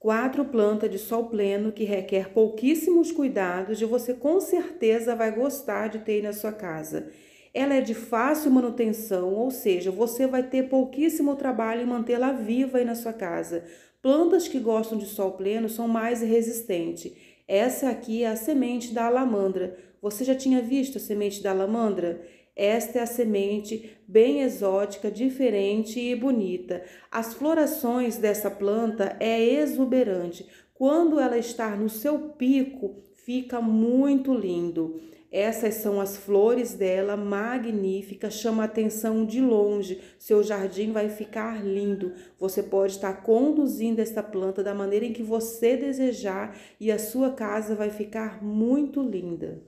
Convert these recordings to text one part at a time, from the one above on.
Quatro plantas de sol pleno que requer pouquíssimos cuidados e você com certeza vai gostar de ter na sua casa. Ela é de fácil manutenção, ou seja, você vai ter pouquíssimo trabalho em mantê-la viva aí na sua casa. Plantas que gostam de sol pleno são mais resistentes. Essa aqui é a semente da alamandra. Você já tinha visto a semente da alamandra? Esta é a semente bem exótica, diferente e bonita. As florações dessa planta é exuberante. Quando ela está no seu pico, fica muito lindo. Essas são as flores dela, magnífica, chama atenção de longe. Seu jardim vai ficar lindo. Você pode estar conduzindo esta planta da maneira em que você desejar e a sua casa vai ficar muito linda.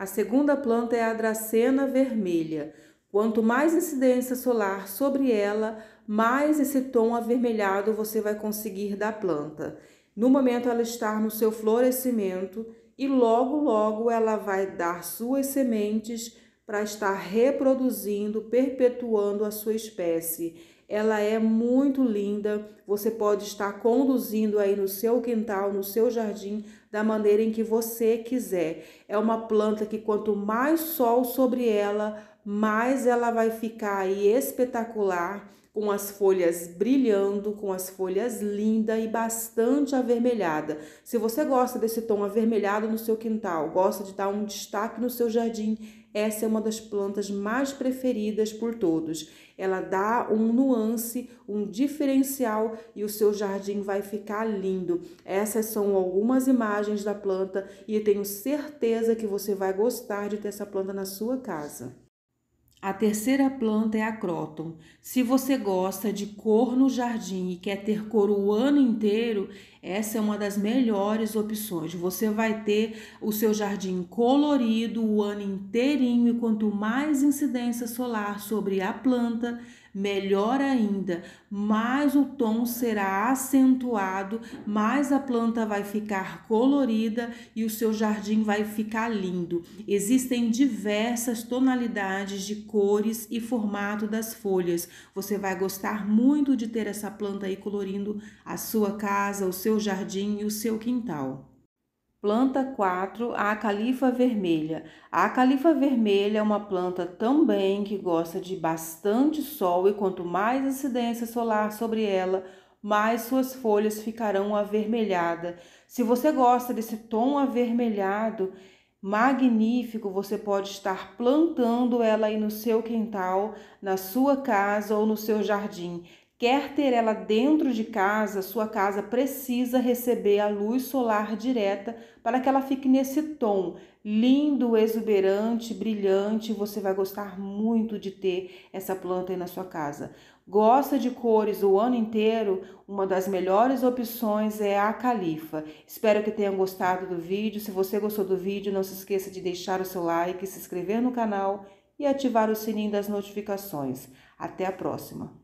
A segunda planta é a dracena vermelha. Quanto mais incidência solar sobre ela, mais esse tom avermelhado você vai conseguir da planta. No momento ela está no seu florescimento e logo logo ela vai dar suas sementes para estar reproduzindo, perpetuando a sua espécie. Ela é muito linda, você pode estar conduzindo aí no seu quintal, no seu jardim, da maneira em que você quiser. É uma planta que quanto mais sol sobre ela, mais ela vai ficar aí espetacular, com as folhas brilhando, com as folhas linda e bastante avermelhada. Se você gosta desse tom avermelhado no seu quintal, gosta de dar um destaque no seu jardim, essa é uma das plantas mais preferidas por todos. Ela dá um nuance, um diferencial e o seu jardim vai ficar lindo. Essas são algumas imagens da planta e tenho certeza que você vai gostar de ter essa planta na sua casa. A terceira planta é a cróton. Se você gosta de cor no jardim e quer ter cor o ano inteiro, essa é uma das melhores opções. Você vai ter o seu jardim colorido o ano inteirinho e quanto mais incidência solar sobre a planta, melhor ainda. Mais o tom será acentuado, mais a planta vai ficar colorida e o seu jardim vai ficar lindo. Existem diversas tonalidades de cores e formato das folhas. Você vai gostar muito de ter essa planta aí colorindo a sua casa, o seu seu jardim e o seu quintal. Planta 4, a califa vermelha. A califa vermelha é uma planta também que gosta de bastante sol e quanto mais incidência solar sobre ela, mais suas folhas ficarão avermelhadas. Se você gosta desse tom avermelhado, magnífico, você pode estar plantando ela aí no seu quintal, na sua casa ou no seu jardim. Quer ter ela dentro de casa, sua casa precisa receber a luz solar direta para que ela fique nesse tom lindo, exuberante, brilhante. Você vai gostar muito de ter essa planta aí na sua casa. Gosta de cores o ano inteiro? Uma das melhores opções é a Califa. Espero que tenham gostado do vídeo. Se você gostou do vídeo, não se esqueça de deixar o seu like, se inscrever no canal e ativar o sininho das notificações. Até a próxima!